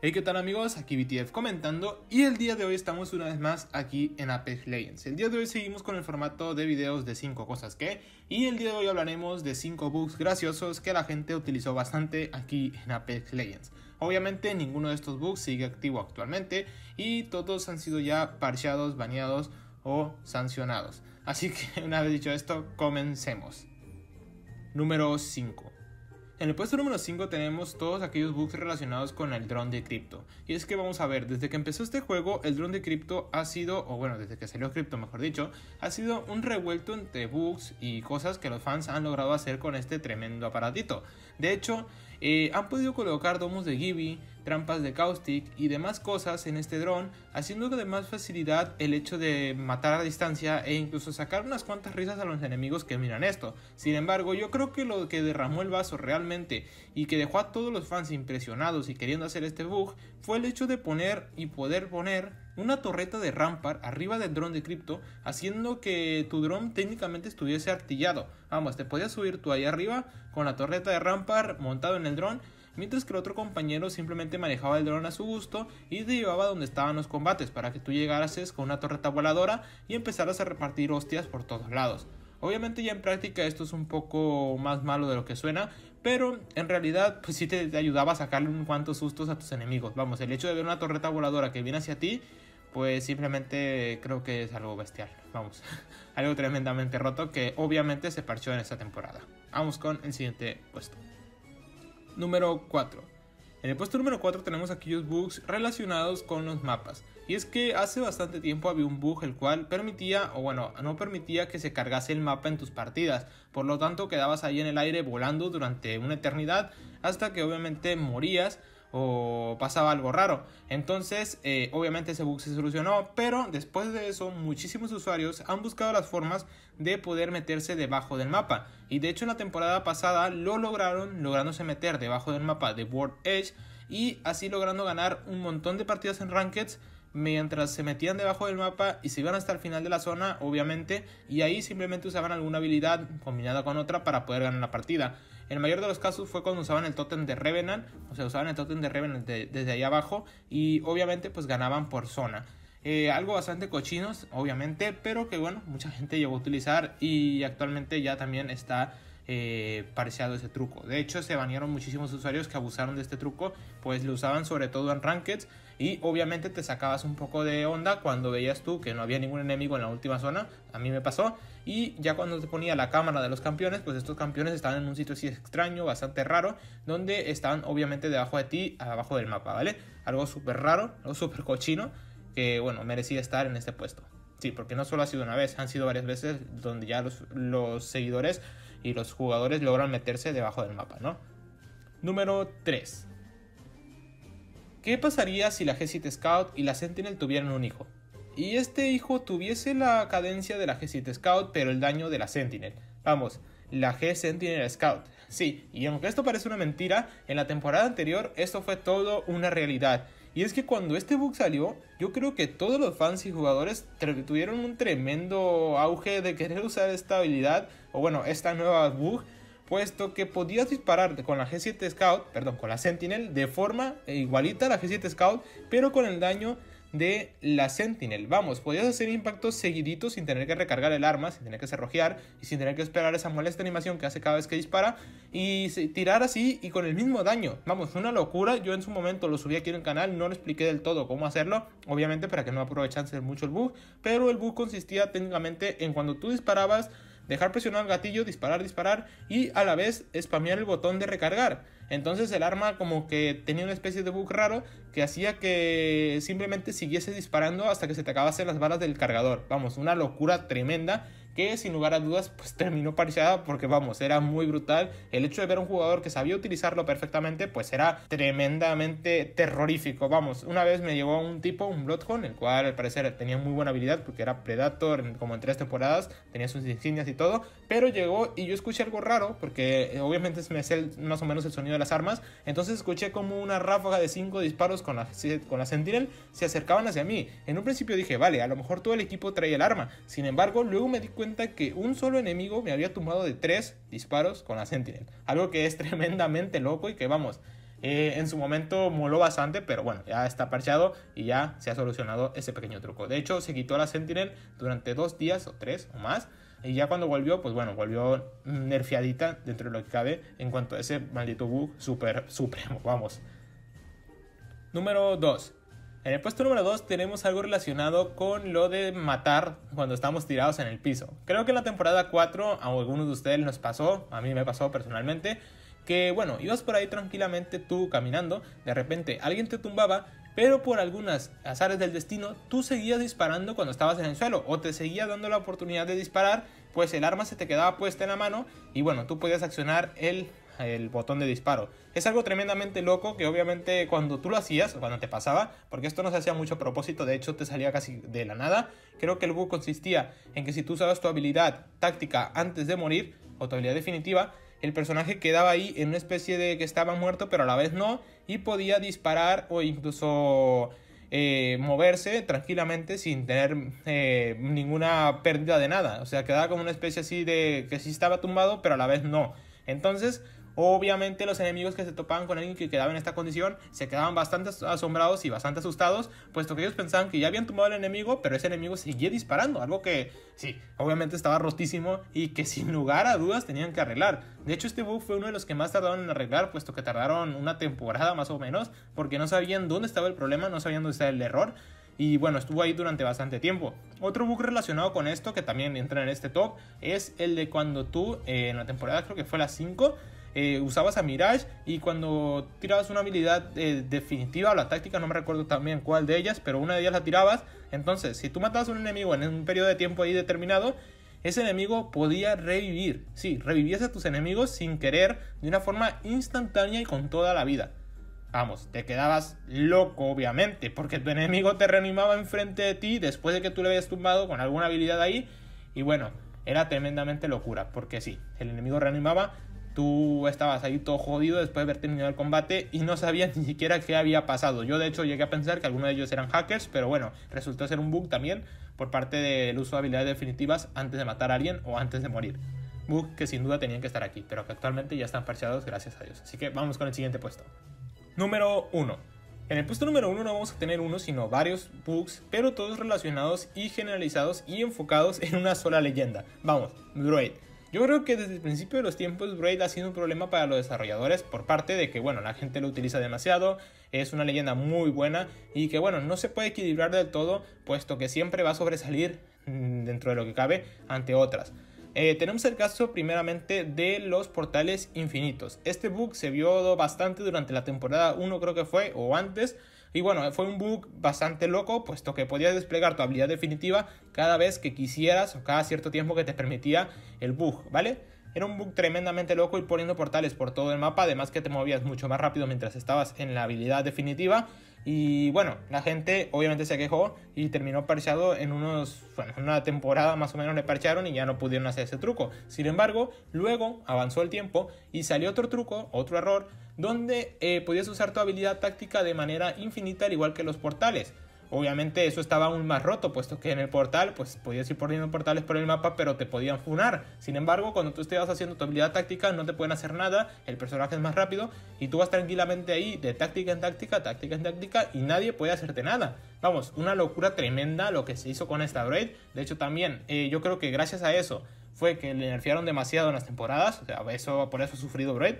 Hey, ¿qué tal amigos? Aquí BTF comentando y el día de hoy estamos una vez más aquí en Apex Legends. El día de hoy seguimos con el formato de videos de 5 cosas que y el día de hoy hablaremos de 5 bugs graciosos que la gente utilizó bastante aquí en Apex Legends. Obviamente ninguno de estos bugs sigue activo actualmente y todos han sido ya parcheados, baneados o sancionados. Así que una vez dicho esto, comencemos. Número 5. En el puesto número 5 tenemos todos aquellos bugs relacionados con el dron de cripto. Y es que vamos a ver, desde que empezó este juego, el dron de cripto ha sido, o bueno, desde que salió cripto mejor dicho, ha sido un revuelto entre bugs y cosas que los fans han logrado hacer con este tremendo aparatito. De hecho, eh, han podido colocar domos de Gibby, trampas de caustic y demás cosas en este dron, haciendo de más facilidad el hecho de matar a distancia e incluso sacar unas cuantas risas a los enemigos que miran esto. Sin embargo, yo creo que lo que derramó el vaso realmente y que dejó a todos los fans impresionados y queriendo hacer este bug fue el hecho de poner y poder poner una torreta de rampar arriba del dron de cripto, haciendo que tu dron técnicamente estuviese artillado. Vamos, te podías subir tú ahí arriba con la torreta de rampar montado en el dron mientras que el otro compañero simplemente manejaba el dron a su gusto y te llevaba donde estaban los combates para que tú llegaras con una torreta voladora y empezaras a repartir hostias por todos lados. Obviamente ya en práctica esto es un poco más malo de lo que suena, pero en realidad pues sí te, ayudaba a sacarle un cuantos sustos a tus enemigos. Vamos, el hecho de ver una torreta voladora que viene hacia ti, pues simplemente creo que es algo bestial. Vamos, algo tremendamente roto que obviamente se parchó en esta temporada. Vamos con el siguiente puesto número 4. En el puesto número 4 tenemos aquellos bugs relacionados con los mapas. Y es que hace bastante tiempo había un bug el cual permitía, o bueno, no permitía que se cargase el mapa en tus partidas. Por lo tanto, quedabas ahí en el aire volando durante una eternidad hasta que obviamente morías o pasaba algo raro. Entonces, eh, obviamente ese bug se solucionó, pero después de eso muchísimos usuarios han buscado las formas de poder meterse debajo del mapa. Y de hecho en la temporada pasada lo lograron, lográndose meter debajo del mapa de World Edge y así logrando ganar un montón de partidas en Rankeds mientras se metían debajo del mapa y se iban hasta el final de la zona, obviamente, y ahí simplemente usaban alguna habilidad combinada con otra para poder ganar la partida. El mayor de los casos fue cuando usaban el tótem de Revenant, o sea, usaban el tótem de Revenant desde ahí abajo y obviamente pues ganaban por zona. Eh, algo bastante cochinos, obviamente, pero que bueno, mucha gente llegó a utilizar y actualmente ya también está eh, ese truco. De hecho, se banearon muchísimos usuarios que abusaron de este truco, pues lo usaban sobre todo en rankeds y obviamente te sacabas un poco de onda cuando veías tú que no había ningún enemigo en la última zona, a mí me pasó, y ya cuando te ponía la cámara de los campeones, pues estos campeones estaban en un sitio así extraño, bastante raro, donde estaban obviamente debajo de ti, abajo del mapa, ¿vale? Algo súper raro, algo súper cochino, que bueno, merecía estar en este puesto. Sí, porque no solo ha sido una vez, han sido varias veces donde ya los, los seguidores y los jugadores logran meterse debajo del mapa, ¿no? Número 3. ¿Qué pasaría si la G7 Scout y la Sentinel tuvieran un hijo? Y este hijo tuviese la cadencia de la G7 Scout, pero el daño de la Sentinel. Vamos, la G Sentinel Scout. Sí, y aunque esto parece una mentira, en la temporada anterior esto fue todo una realidad. Y es que cuando este bug salió, yo creo que todos los fans y jugadores tuvieron un tremendo auge de querer usar esta habilidad, o bueno, esta nueva bug, puesto que podías dispararte con la G7 Scout, perdón, con la Sentinel de forma eh, igualita a la G7 Scout, pero con el daño de la Sentinel. Vamos, podías hacer impactos seguiditos sin tener que recargar el arma, sin tener que cerrojear y sin tener que esperar esa molesta animación que hace cada vez que dispara y tirar así y con el mismo daño. Vamos, una locura. Yo en su momento lo subí aquí en el canal, no lo expliqué del todo cómo hacerlo, obviamente para que no aprovechase mucho el bug, pero el bug consistía técnicamente en cuando tú disparabas dejar presionar el gatillo, disparar, disparar y a la vez spamear el botón de recargar. Entonces el arma como que tenía una especie de bug raro que hacía que simplemente siguiese disparando hasta que se te acabasen las balas del cargador. Vamos, una locura tremenda que sin lugar a dudas pues terminó parciada porque vamos, era muy brutal. El hecho de ver a un jugador que sabía utilizarlo perfectamente pues era tremendamente terrorífico. Vamos, una vez me llegó un tipo, un Bloodhound, el cual al parecer tenía muy buena habilidad porque era Predator como en tres temporadas, tenía sus insignias y todo, pero llegó y yo escuché algo raro porque eh, obviamente me más o menos el sonido de las armas, entonces escuché como una ráfaga de cinco disparos con la, con la Sentinel se acercaban hacia mí. En un principio dije, vale, a lo mejor todo el equipo traía el arma, sin embargo luego me di cuenta que un solo enemigo me había tomado de tres disparos con la Sentinel. Algo que es tremendamente loco y que vamos, eh, en su momento moló bastante, pero bueno, ya está parcheado y ya se ha solucionado ese pequeño truco. De hecho, se quitó la Sentinel durante dos días o tres o más. Y ya cuando volvió, pues bueno, volvió nerfeadita dentro de lo que cabe en cuanto a ese maldito bug super supremo. Vamos. Número 2. En el puesto número 2 tenemos algo relacionado con lo de matar cuando estamos tirados en el piso. Creo que en la temporada 4 a algunos de ustedes nos pasó, a mí me pasó personalmente, que bueno, ibas por ahí tranquilamente tú caminando, de repente alguien te tumbaba, pero por algunas azares del destino tú seguías disparando cuando estabas en el suelo o te seguía dando la oportunidad de disparar, pues el arma se te quedaba puesta en la mano y bueno, tú podías accionar el el botón de disparo. Es algo tremendamente loco que obviamente cuando tú lo hacías, cuando te pasaba, porque esto no se hacía mucho propósito, de hecho te salía casi de la nada, creo que el bug consistía en que si tú usabas tu habilidad táctica antes de morir, o tu habilidad definitiva, el personaje quedaba ahí en una especie de que estaba muerto pero a la vez no, y podía disparar o incluso... Eh, moverse tranquilamente sin tener eh, ninguna pérdida de nada. O sea, quedaba como una especie así de que sí estaba tumbado, pero a la vez no. Entonces, Obviamente los enemigos que se topaban con alguien que quedaba en esta condición se quedaban bastante asombrados y bastante asustados, puesto que ellos pensaban que ya habían tomado al enemigo, pero ese enemigo seguía disparando, algo que sí, obviamente estaba rotísimo y que sin lugar a dudas tenían que arreglar. De hecho este bug fue uno de los que más tardaron en arreglar, puesto que tardaron una temporada más o menos, porque no sabían dónde estaba el problema, no sabían dónde estaba el error y bueno, estuvo ahí durante bastante tiempo. Otro bug relacionado con esto que también entra en este top es el de cuando tú eh, en la temporada creo que fue la 5 eh, usabas a Mirage y cuando tirabas una habilidad eh, definitiva o la táctica, no me recuerdo también cuál de ellas, pero una de ellas la tirabas. Entonces, si tú matabas a un enemigo en un periodo de tiempo ahí determinado, ese enemigo podía revivir. Sí, revivías a tus enemigos sin querer, de una forma instantánea y con toda la vida. Vamos, te quedabas loco, obviamente, porque tu enemigo te reanimaba enfrente de ti después de que tú le habías tumbado con alguna habilidad ahí. Y bueno, era tremendamente locura, porque sí, el enemigo reanimaba tú estabas ahí todo jodido después de haber terminado el combate y no sabías ni siquiera qué había pasado. Yo de hecho llegué a pensar que algunos de ellos eran hackers, pero bueno, resultó ser un bug también por parte del uso de habilidades definitivas antes de matar a alguien o antes de morir. Bug que sin duda tenían que estar aquí, pero que actualmente ya están parcheados gracias a Dios. Así que vamos con el siguiente puesto. Número 1. En el puesto número 1 no vamos a tener uno, sino varios bugs, pero todos relacionados y generalizados y enfocados en una sola leyenda. Vamos, Droid. Yo creo que desde el principio de los tiempos Braid ha sido un problema para los desarrolladores por parte de que, bueno, la gente lo utiliza demasiado, es una leyenda muy buena y que, bueno, no se puede equilibrar del todo, puesto que siempre va a sobresalir mm, dentro de lo que cabe ante otras. Eh, tenemos el caso primeramente de los portales infinitos. Este bug se vio bastante durante la temporada 1 creo que fue, o antes, y bueno, fue un bug bastante loco, puesto que podías desplegar tu habilidad definitiva cada vez que quisieras o cada cierto tiempo que te permitía el bug, ¿vale? Era un bug tremendamente loco y poniendo portales por todo el mapa, además que te movías mucho más rápido mientras estabas en la habilidad definitiva. Y bueno, la gente obviamente se quejó y terminó parcheado en unos, una temporada más o menos le parchearon y ya no pudieron hacer ese truco. Sin embargo, luego avanzó el tiempo y salió otro truco, otro error, donde eh, podías usar tu habilidad táctica de manera infinita al igual que los portales. Obviamente eso estaba aún más roto, puesto que en el portal, pues podías ir poniendo portales por el mapa, pero te podían funar. Sin embargo, cuando tú estabas haciendo tu habilidad táctica, no te pueden hacer nada, el personaje es más rápido, y tú vas tranquilamente ahí de táctica en táctica, táctica en táctica, y nadie puede hacerte nada. Vamos, una locura tremenda lo que se hizo con esta Braid. De hecho, también eh, yo creo que gracias a eso fue que le nerfearon demasiado en las temporadas, o sea, eso, por eso ha sufrido Braid,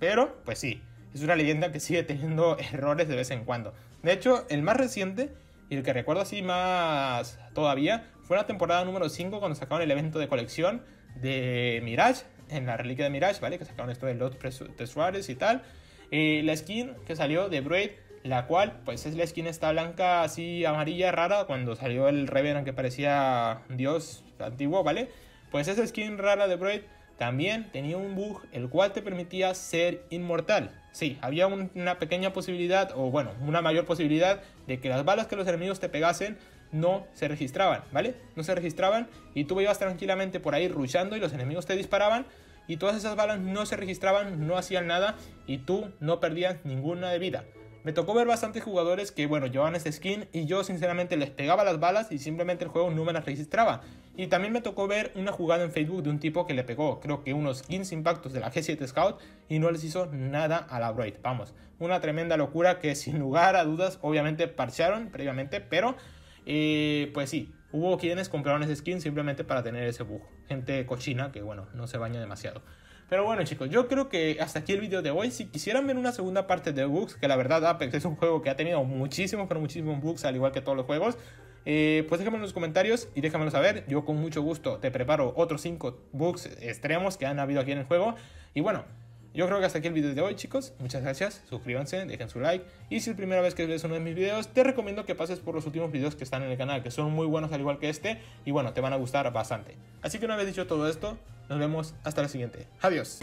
pero pues sí. Es una leyenda que sigue teniendo errores de vez en cuando. De hecho, el más reciente y el que recuerdo así más todavía fue la temporada número 5 cuando sacaron el evento de colección de Mirage, en la reliquia de Mirage, ¿vale? Que sacaron esto de los Suárez y tal. Eh, la skin que salió de Braid, la cual pues es la skin esta blanca así amarilla rara cuando salió el Revenant que parecía dios antiguo, ¿vale? Pues esa skin rara de Braid también tenía un bug el cual te permitía ser inmortal. Sí, había una pequeña posibilidad, o bueno, una mayor posibilidad de que las balas que los enemigos te pegasen no se registraban, ¿vale? No se registraban y tú ibas tranquilamente por ahí rushando y los enemigos te disparaban y todas esas balas no se registraban, no hacían nada y tú no perdías ninguna de vida. Me tocó ver bastantes jugadores que, bueno, llevaban ese skin y yo sinceramente les pegaba las balas y simplemente el juego no me las registraba. Y también me tocó ver una jugada en Facebook de un tipo que le pegó, creo que unos 15 impactos de la G7 Scout y no les hizo nada a la Broid. Vamos, una tremenda locura que sin lugar a dudas obviamente parchearon previamente, pero eh, pues sí, hubo quienes compraron ese skin simplemente para tener ese bug. Gente cochina que, bueno, no se baña demasiado. Pero bueno chicos, yo creo que hasta aquí el video de hoy. Si quisieran ver una segunda parte de bugs, que la verdad Apex es un juego que ha tenido muchísimos, pero muchísimos bugs, al igual que todos los juegos. Eh, pues déjame en los comentarios y déjamelo saber. Yo con mucho gusto te preparo otros 5 bugs extremos que han habido aquí en el juego. Y bueno, yo creo que hasta aquí el video de hoy, chicos. Muchas gracias. Suscríbanse, dejen su like. Y si es la primera vez que ves uno de mis videos, te recomiendo que pases por los últimos videos que están en el canal, que son muy buenos al igual que este. Y bueno, te van a gustar bastante. Así que una vez dicho todo esto, nos vemos hasta la siguiente. Adiós.